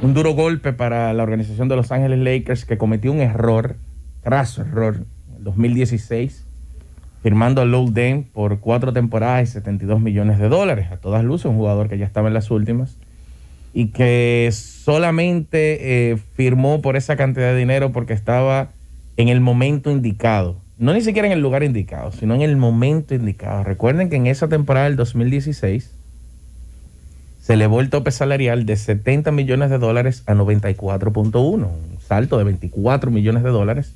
un duro golpe para la organización de Los Ángeles Lakers que cometió un error, tras error, en 2016, firmando a Lowden por cuatro temporadas y 72 millones de dólares. A todas luces, un jugador que ya estaba en las últimas y que solamente eh, firmó por esa cantidad de dinero porque estaba en el momento indicado. No ni siquiera en el lugar indicado, sino en el momento indicado. Recuerden que en esa temporada del 2016 se elevó el tope salarial de 70 millones de dólares a 94.1, un salto de 24 millones de dólares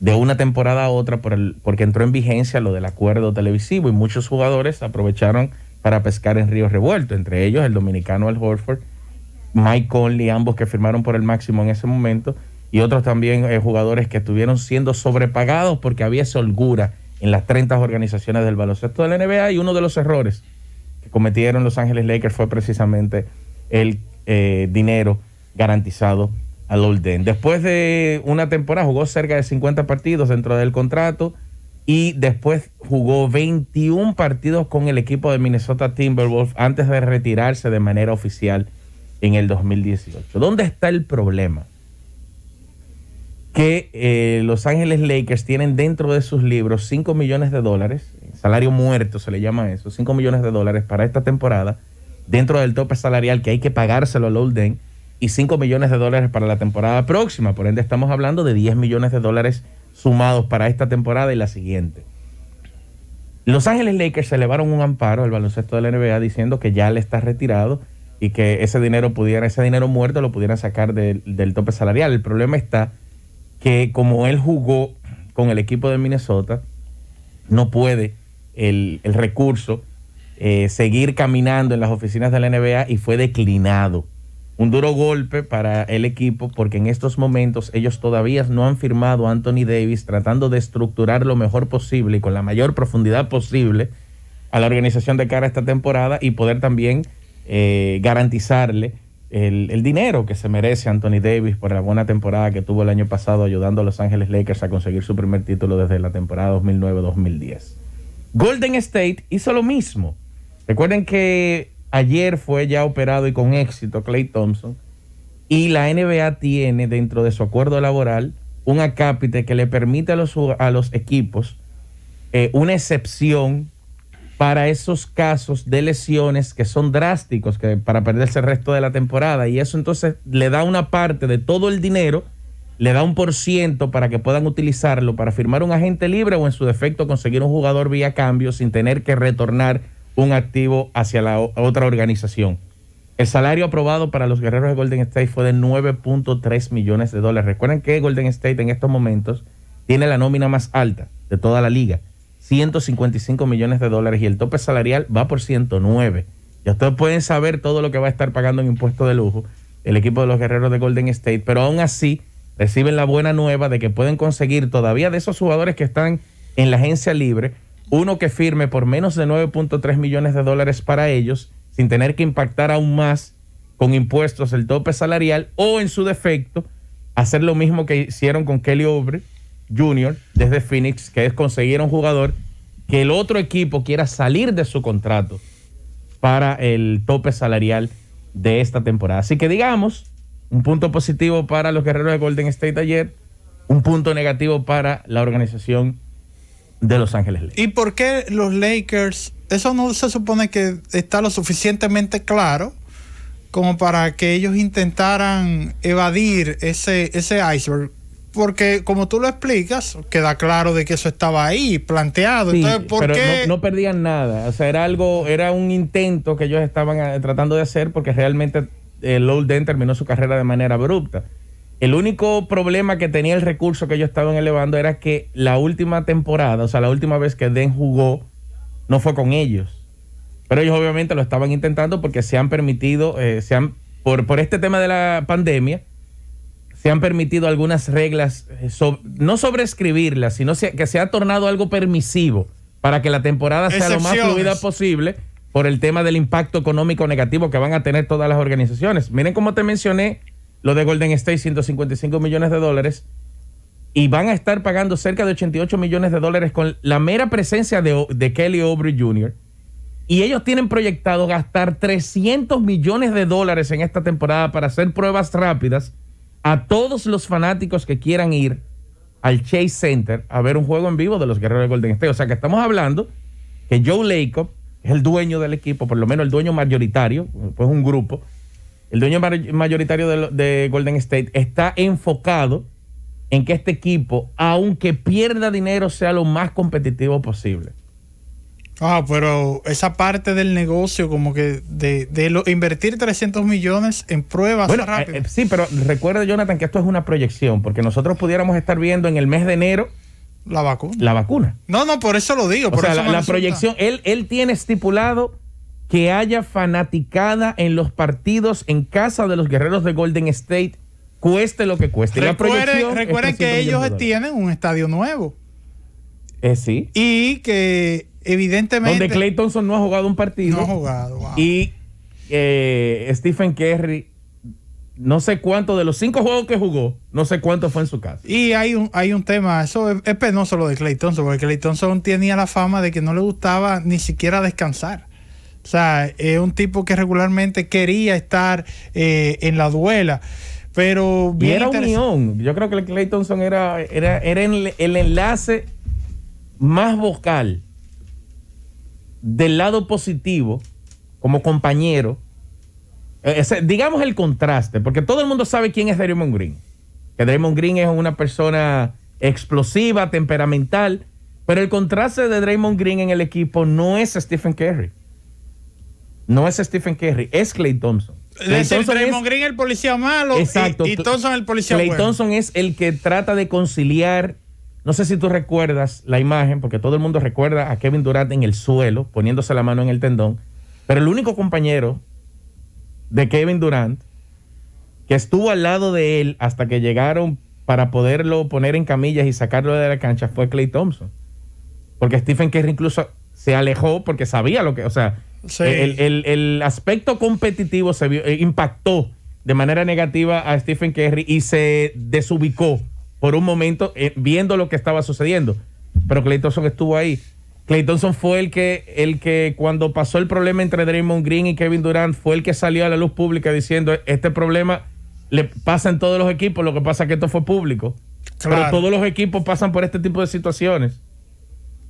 de una temporada a otra por el, porque entró en vigencia lo del acuerdo televisivo y muchos jugadores aprovecharon para pescar en río revuelto entre ellos el dominicano Al Horford, Mike Conley, ambos que firmaron por el máximo en ese momento, y otros también eh, jugadores que estuvieron siendo sobrepagados porque había esa holgura en las 30 organizaciones del baloncesto de la NBA y uno de los errores cometieron Los Ángeles Lakers fue precisamente el eh, dinero garantizado al Olden. Después de una temporada jugó cerca de 50 partidos dentro del contrato y después jugó 21 partidos con el equipo de Minnesota Timberwolves antes de retirarse de manera oficial en el 2018. ¿Dónde está el problema? que eh, Los Ángeles Lakers tienen dentro de sus libros 5 millones de dólares, salario muerto se le llama eso, 5 millones de dólares para esta temporada, dentro del tope salarial que hay que pagárselo a Lowden, y 5 millones de dólares para la temporada próxima. Por ende, estamos hablando de 10 millones de dólares sumados para esta temporada y la siguiente. Los Ángeles Lakers elevaron un amparo al baloncesto de la NBA diciendo que ya le está retirado y que ese dinero pudiera, ese dinero muerto lo pudieran sacar del tope salarial. El problema está que como él jugó con el equipo de Minnesota, no puede el, recurso eh, seguir caminando en las oficinas de la NBA y fue declinado. Un duro golpe para el equipo porque en estos momentos ellos todavía no han firmado a Anthony Davis tratando de estructurar lo mejor posible y con la mayor profundidad posible a la organización de cara a esta temporada y poder también eh, garantizarle el, dinero que se merece Anthony Davis por la buena temporada que tuvo el año pasado ayudando a Los Ángeles Lakers a conseguir su primer título desde la temporada 2009-2010. Golden State hizo lo mismo. Recuerden que ayer fue ya operado y con éxito Clay Thompson y la NBA tiene dentro de su acuerdo laboral un acápite que le permite a los, a los equipos eh, una excepción para esos casos de lesiones que son drásticos que para perderse el resto de la temporada. Y eso entonces le da una parte de todo el dinero, le da un por ciento para que puedan utilizarlo para firmar un agente libre o en su defecto conseguir un jugador vía cambio sin tener que retornar un activo hacia la otra organización. El salario aprobado para los guerreros de Golden State fue de 9.3 millones de dólares. Recuerden que Golden State en estos momentos tiene la nómina más alta de toda la liga 155 millones de dólares y el tope salarial va por 109. Ya ustedes pueden saber todo lo que va a estar pagando en impuestos de lujo el equipo de los guerreros de Golden State, pero aún así reciben la buena nueva de que pueden conseguir todavía de esos jugadores que están en la agencia libre, uno que firme por menos de 9.3 millones de dólares para ellos, sin tener que impactar aún más con impuestos el tope salarial o en su defecto, hacer lo mismo que hicieron con Kelly Obre, Junior desde Phoenix, que es conseguir un jugador que el otro equipo quiera salir de su contrato para el tope salarial de esta temporada. Así que digamos, un punto positivo para los guerreros de Golden State ayer, un punto negativo para la organización de Los Ángeles Lakers. ¿Y por qué los Lakers? Eso no se supone que está lo suficientemente claro como para que ellos intentaran evadir ese, ese iceberg porque como tú lo explicas, queda claro de que eso estaba ahí, planteado. pero No, perdían nada. O sea, era algo, era un intento que ellos estaban eh, tratando de hacer porque realmente el eh, Lowell Den terminó su carrera de manera abrupta. El único problema que tenía el recurso que ellos estaban elevando era que la última temporada, o sea, la última vez que Den jugó, no fue con ellos. Pero ellos obviamente lo estaban intentando porque se han permitido, eh, se han, por, por este tema de la pandemia, se han permitido algunas reglas, eh, no sobreescribirlas, sino que se ha tornado algo permisivo para que la temporada sea lo más fluida posible por el tema del impacto económico negativo que van a tener todas las organizaciones. Miren como te mencioné lo de Golden State, 155 millones de dólares, y van a estar pagando cerca de 88 millones de dólares con la mera presencia de, de Kelly Aubrey Jr. Y ellos tienen proyectado gastar 300 millones de dólares en esta temporada para hacer pruebas rápidas a todos los fanáticos que quieran ir al Chase Center a ver un juego en vivo de los Guerreros de Golden State. O sea que estamos hablando que Joe Lacob es el dueño del equipo, por lo menos el dueño mayoritario, pues un grupo, el dueño mayoritario de, de Golden State está enfocado en que este equipo, aunque pierda dinero, sea lo más competitivo posible. Ah, pero esa parte del negocio, como que de, de invertir 300 millones en pruebas eh, rápidas. Eh, sí, pero recuerda, Jonathan, que esto es una proyección, porque nosotros pudiéramos estar viendo en el mes de enero. La vacuna. La vacuna. No, no, por eso lo digo. O sea, la, proyección, él, él tiene estipulado que haya fanaticada en los partidos en casa de los guerreros de Golden State, cueste lo que cueste. Recuerden, recuerden que ellos tienen un estadio nuevo. Eh, sí. Y que Evidentemente. Donde Clay no ha jugado un partido. No ha jugado, Y eh, Stephen Kerry, no sé cuánto de los cinco juegos que jugó, no sé cuánto fue en su casa. Y hay un, hay un tema, eso es, penoso lo de Claytonson porque Clay tenía la fama de que no le gustaba ni siquiera descansar. O sea, es un tipo que regularmente quería estar eh, en la duela. Pero era unión. Yo creo que Clay Thompson era, era, era el enlace más vocal del lado positivo, como compañero, eh, digamos el contraste, porque todo el mundo sabe quién es Draymond Green. Que Draymond Green es una persona explosiva, temperamental, pero el contraste de Draymond Green en el equipo no es Stephen Curry. No es Stephen Curry, es Clay Thompson. Clay es Draymond Green el policía malo exacto, y, Thompson el policía Clay Thompson es el que trata de conciliar no sé si tú recuerdas la imagen, porque todo el mundo recuerda a Kevin Durant en el suelo, poniéndose la mano en el tendón, pero el único compañero de Kevin Durant que estuvo al lado de él hasta que llegaron para poderlo poner en camillas y sacarlo de la cancha fue Clay Thompson. Porque Stephen Curry incluso se alejó porque sabía lo que, o sea, el, el, aspecto competitivo se eh, impactó de manera negativa a Stephen Curry y se desubicó por un momento eh, viendo lo que estaba sucediendo. Pero Clay Thompson estuvo ahí. Clay Thompson fue el que, el que cuando pasó el problema entre Draymond Green y Kevin Durant, fue el que salió a la luz pública diciendo, este problema le pasa en todos los equipos, lo que pasa es que esto fue público. Pero todos los equipos pasan por este tipo de situaciones.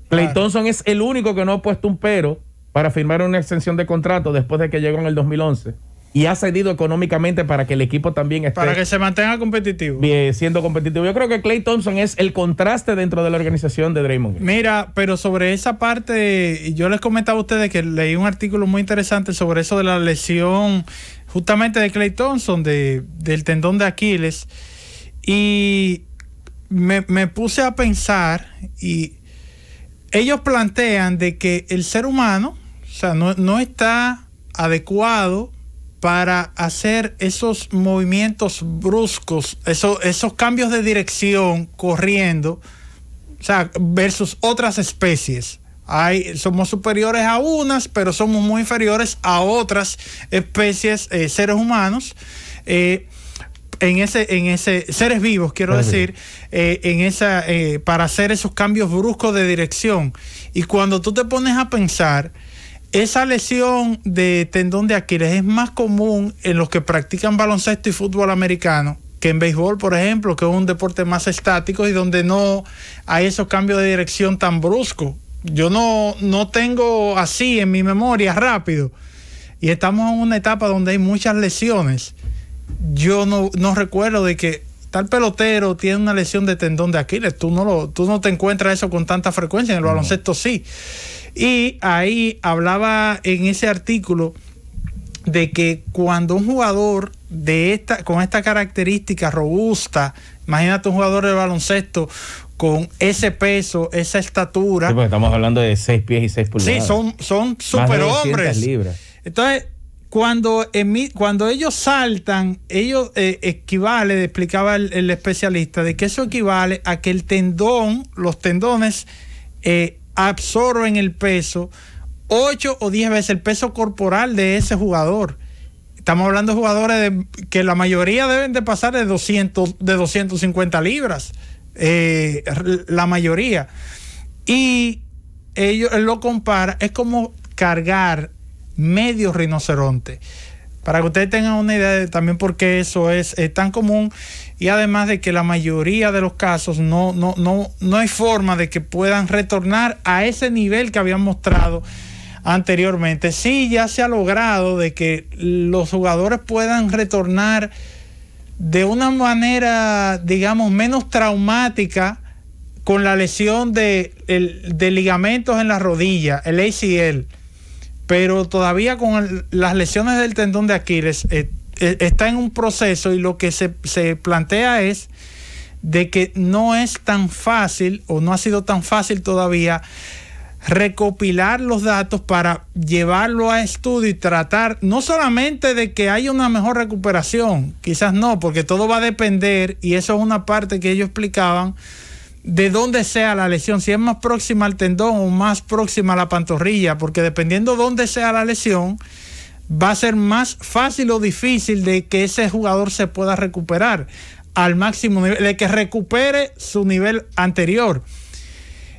Clay es el único que no ha puesto un pero para firmar una extensión de contrato después de que llegó en el 2011 y ha cedido económicamente para que el equipo también esté. Para que se mantenga competitivo. Bien, siendo competitivo. Yo creo que Clay Thompson es el contraste dentro de la organización de Draymond. Mira, pero sobre esa parte, yo les comentaba a ustedes que leí un artículo muy interesante sobre eso de la lesión justamente de Clay Thompson, de, del tendón de Aquiles. Y me, puse a pensar y ellos plantean de que el ser humano, o sea, no, no está adecuado para hacer esos movimientos bruscos, esos, cambios de dirección corriendo, o sea, versus otras especies. Hay, somos superiores a unas, pero somos muy inferiores a otras especies, eh, seres humanos. Eh, en ese, en ese, seres vivos, quiero decir, eh, para hacer esos cambios bruscos de dirección. Y cuando tú te pones a pensar, esa lesión de tendón de Aquiles es más común en los que practican baloncesto y fútbol americano que en béisbol, por ejemplo, que es un deporte más estático y donde no hay esos cambios de dirección tan bruscos. Yo no, no tengo así en mi memoria rápido. Y estamos en una etapa donde hay muchas lesiones. Yo no, recuerdo de que tal pelotero tiene una lesión de tendón de Aquiles. Tú no, lo, tú no te encuentras eso con tanta frecuencia. En el baloncesto sí. Y ahí hablaba en ese artículo de que cuando un jugador de esta, con esta característica robusta, imagínate un jugador de baloncesto con ese peso, esa estatura. Sí, estamos hablando de seis pies y seis pulgadas. Sí, son, son superhombres. Entonces, cuando, en, cuando ellos saltan, ellos eh, equivale, explicaba el, especialista, de que eso equivale a que el tendón, los tendones, eh, absorben el peso, 8 o 10 veces el peso corporal de ese jugador. Estamos hablando de jugadores que la mayoría deben de pasar de, 200, de 250 libras, eh, la mayoría. Y ellos lo compara, es como cargar medio rinoceronte. Para que ustedes tengan una idea de también por qué eso es, tan común y además de que la mayoría de los casos no, no, no, no hay forma de que puedan retornar a ese nivel que habían mostrado anteriormente. Sí, ya se ha logrado de que los jugadores puedan retornar de una manera, digamos, menos traumática con la lesión de, de ligamentos en la rodilla, el ACL pero todavía con las lesiones del tendón de Aquiles eh, eh, está en un proceso y lo que se, se plantea es de que no es tan fácil o no ha sido tan fácil todavía recopilar los datos para llevarlo a estudio y tratar no solamente de que haya una mejor recuperación, quizás no, porque todo va a depender y eso es una parte que ellos explicaban de dónde sea la lesión, si es más próxima al tendón o más próxima a la pantorrilla, porque dependiendo dónde sea la lesión, va a ser más fácil o difícil de que ese jugador se pueda recuperar al máximo nivel, de que recupere su nivel anterior.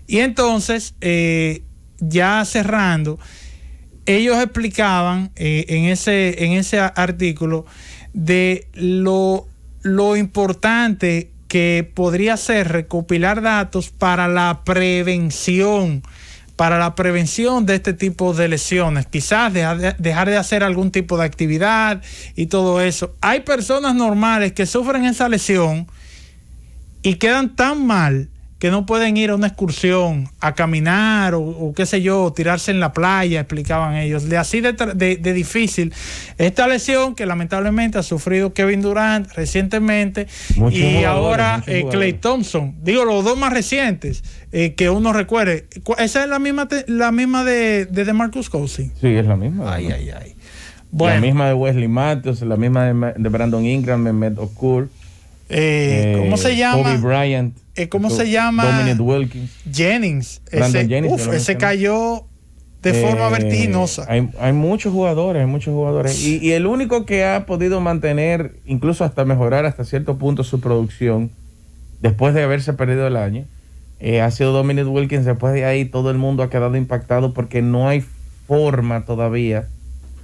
Y entonces, eh, ya cerrando, ellos explicaban eh, en, ese, en ese artículo de lo, lo importante que podría ser recopilar datos para la prevención, para la prevención de este tipo de lesiones. Quizás dejar de, hacer algún tipo de actividad y todo eso. Hay personas normales que sufren esa lesión y quedan tan mal que no pueden ir a una excursión a caminar o, o qué sé yo, tirarse en la playa, explicaban ellos. De así de, difícil esta lesión que lamentablemente ha sufrido Kevin Durant recientemente y ahora Clay eh, Thompson. Digo, los dos más recientes eh, que uno recuerde. Esa es la misma, la misma de, de, Marcus Cousins. Sí, es la misma. La misma de Wesley Matthews, la misma de, Brandon Ingram, Mehmet Okur. Eh, ¿Cómo se llama? Kobe Bryant. Eh, ¿cómo se llama? Dominic Wilkins. Jennings. cayó de forma eh, vertiginosa. Hay, muchos jugadores, hay muchos jugadores. Y, el único que ha podido mantener, incluso hasta mejorar hasta cierto punto su producción, después de haberse perdido el año, eh, ha sido Dominic Wilkins. Después de ahí todo el mundo ha quedado impactado porque no hay forma todavía,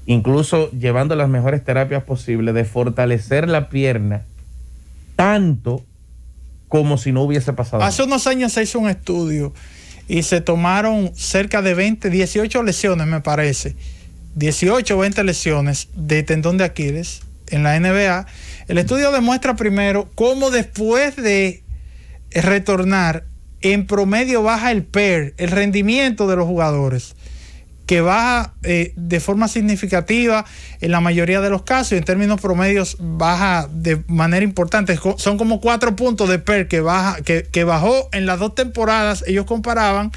incluso llevando las mejores terapias posibles, de fortalecer la pierna tanto como si no hubiese pasado. Hace unos años se hizo un estudio y se tomaron cerca de 20, 18 lesiones, me parece. 18 o 20 lesiones de tendón de Aquiles en la NBA. El estudio demuestra primero cómo después de retornar, en promedio baja el PER, el rendimiento de los jugadores que baja eh, de forma significativa en la mayoría de los casos y en términos promedios baja de manera importante. Son como cuatro puntos de PER que, baja, que, que bajó en las dos temporadas. Ellos comparaban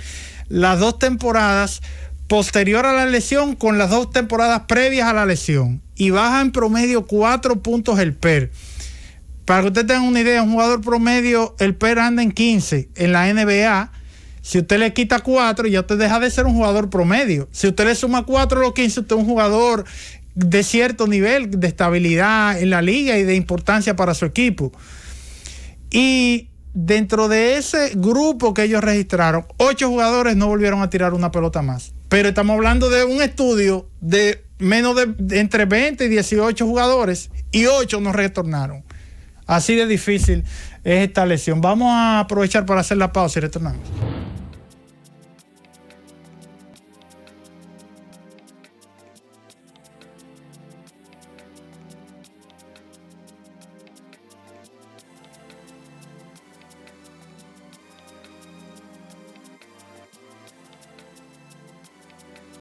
las dos temporadas posterior a la lesión con las dos temporadas previas a la lesión y baja en promedio cuatro puntos el PER. Para que ustedes tengan una idea, un jugador promedio, el PER anda en 15 en la NBA si usted le quita cuatro, ya usted deja de ser un jugador promedio. Si usted le suma cuatro a los 15, usted es un jugador de cierto nivel de estabilidad en la liga y de importancia para su equipo. Y dentro de ese grupo que ellos registraron, ocho jugadores no volvieron a tirar una pelota más. Pero estamos hablando de un estudio de menos de, entre 20 y 18 jugadores y ocho no retornaron. Así de difícil es esta lesión. Vamos a aprovechar para hacer la pausa y retornamos.